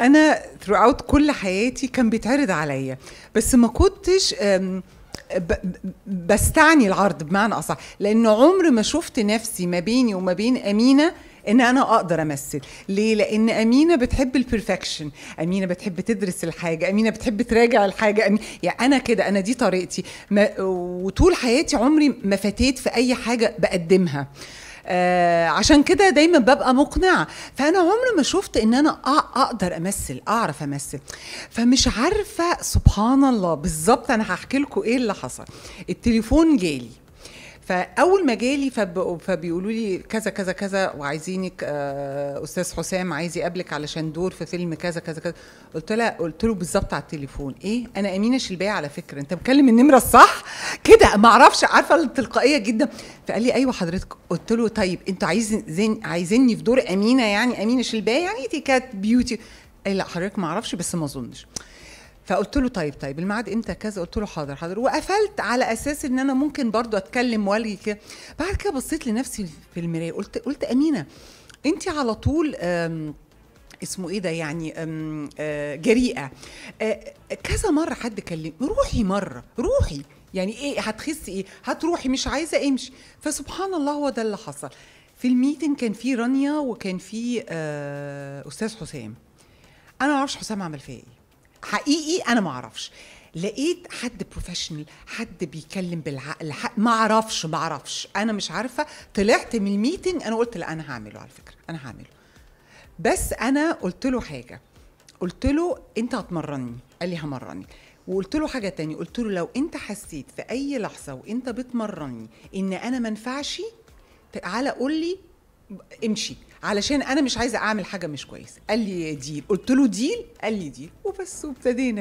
انا throughout كل حياتي كان بيتعرض عليا بس ما كنتش بستعني العرض بمعنى اصح لان عمر ما شفت نفسي ما بيني وما بين امينه ان انا اقدر امثل ليه لان امينه بتحب البرفكشن امينه بتحب تدرس الحاجه امينه بتحب تراجع الحاجه أمينة. يعني انا كده انا دي طريقتي ما... وطول حياتي عمري ما فاتيت في اي حاجه بقدمها آه آه عشان كده دايما ببقى مقنعه فانا عمري ما شفت ان انا اقدر امثل اعرف امثل فمش عارفه سبحان الله بالظبط انا هحكي لكم ايه اللي حصل التليفون جالي فاول ما جالي فبيقولوا لي كذا كذا كذا وعايزينك آه، استاذ حسام عايز يقابلك علشان دور في فيلم كذا كذا كذا قلت له قلت له بالظبط على التليفون ايه انا امينه شلبايه على فكره انت بتكلم النمره الصح كده ما اعرفش عارفه التلقائيه جدا فقال لي ايوه حضرتك قلت له طيب انتوا عايزين عايزيني في دور امينه يعني امينه شلبايه يعني دي كانت بيوتي قال لا حضرتك ما اعرفش بس ما اظنش فقلت له طيب طيب الميعاد امتى كذا قلت له حاضر حاضر وقفلت على اساس ان انا ممكن برضو اتكلم والي كده بعد كده بصيت لنفسي في المرايه قلت قلت امينه انت على طول اسمه ايه ده يعني جريئه كذا مره حد كلم روحي مره روحي يعني ايه هتخسي ايه هتروحي مش عايزه امشي فسبحان الله هو ده اللي حصل في الميتنج كان في رانيا وكان في استاذ حسام انا ما اعرفش حسام عمل فيها ايه حقيقي انا ما اعرفش لقيت حد بروفيشنال حد بيتكلم بالعقل ما اعرفش ما اعرفش انا مش عارفه طلعت من الميتنج انا قلت لا انا هعمله على فكره انا هعمله بس انا قلت له حاجه قلت له انت هتمرني قال لي همرني وقلت له حاجه تاني قلت له لو انت حسيت في اي لحظه وانت بتمرني ان انا ما ينفعش تعالى قول لي امشي علشان انا مش عايزه اعمل حاجه مش كويسه قال لي ديل قلت له ديل قال لي ديل وبس وابتدينا